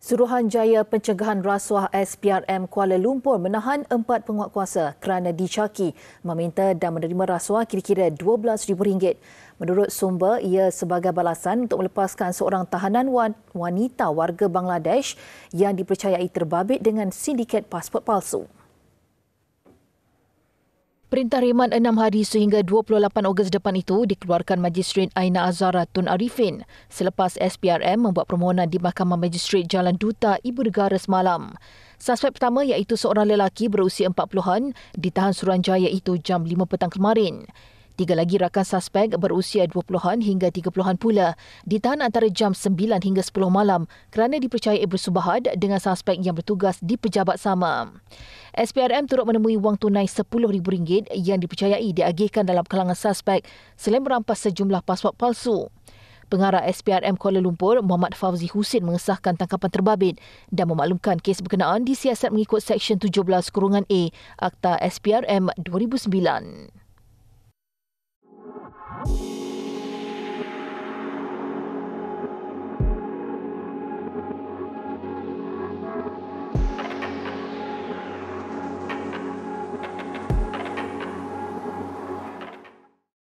Suruhanjaya Pencegahan Rasuah SPRM Kuala Lumpur menahan empat penguatkuasa kerana dicaki meminta dan menerima rasuah kira-kira RM12,000. Menurut sumber, ia sebagai balasan untuk melepaskan seorang tahanan wanita warga Bangladesh yang dipercayai terbabit dengan sindiket pasport palsu. Perintah reman enam hari sehingga 28 Ogos depan itu dikeluarkan Majistret Aina Azara Tun Arifin selepas SPRM membuat permohonan di Mahkamah Majistret Jalan Duta Ibu Negara semalam. Suspek pertama iaitu seorang lelaki berusia 40-an ditahan Suranjaya itu jam 5 petang kemarin. Tiga lagi rakan suspek berusia 20-an hingga 30-an pula ditahan antara jam 9 hingga 10 malam kerana dipercayai bersubahad dengan suspek yang bertugas di pejabat sama. SPRM turut menemui wang tunai RM10,000 yang dipercayai diagihkan dalam kalangan suspek selain merampas sejumlah pasport palsu. Pengarah SPRM Kuala Lumpur, Muhammad Fauzi Husin mengesahkan tangkapan terbabit dan memaklumkan kes berkenaan disiasat mengikut Seksyen 17 Kurungan A Akta SPRM 2009.